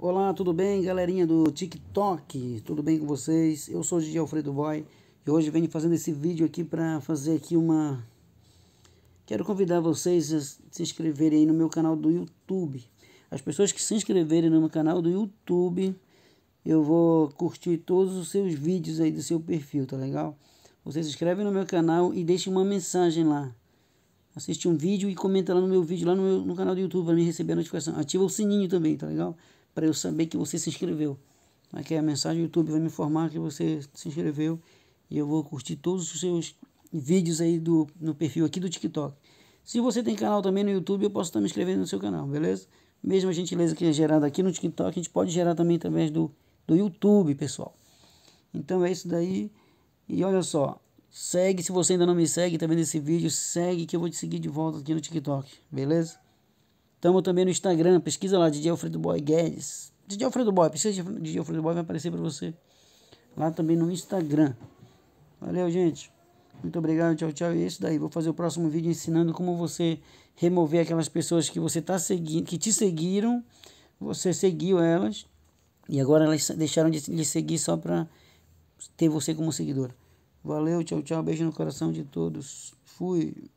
Olá, tudo bem, galerinha do TikTok? Tudo bem com vocês? Eu sou o Gigi Alfredo Boy e hoje venho fazendo esse vídeo aqui para fazer aqui uma... Quero convidar vocês a se inscreverem aí no meu canal do YouTube. As pessoas que se inscreverem no meu canal do YouTube, eu vou curtir todos os seus vídeos aí do seu perfil, tá legal? Você se inscreve no meu canal e deixa uma mensagem lá. Assiste um vídeo e comenta lá no meu vídeo, lá no, meu, no canal do YouTube, para me receber a notificação. Ativa o sininho também, tá legal? para eu saber que você se inscreveu. Aqui é a mensagem do YouTube vai me informar que você se inscreveu e eu vou curtir todos os seus vídeos aí do, no perfil aqui do TikTok. Se você tem canal também no YouTube, eu posso estar me inscrevendo no seu canal, beleza? Mesma gentileza que é gerada aqui no TikTok, a gente pode gerar também através do, do YouTube, pessoal. Então é isso daí. E olha só, segue se você ainda não me segue, tá vendo esse vídeo, segue que eu vou te seguir de volta aqui no TikTok, beleza? Estamos também no Instagram, pesquisa lá, DJ Alfredo Boy Guedes. DJ Alfredo Boy, pesquisa DJ Alfredo Boy, vai aparecer para você. Lá também no Instagram. Valeu, gente. Muito obrigado, tchau, tchau. E é isso daí. Vou fazer o próximo vídeo ensinando como você remover aquelas pessoas que você tá seguindo, que te seguiram, você seguiu elas e agora elas deixaram de lhe seguir só para ter você como seguidor. Valeu, tchau, tchau. Beijo no coração de todos. Fui.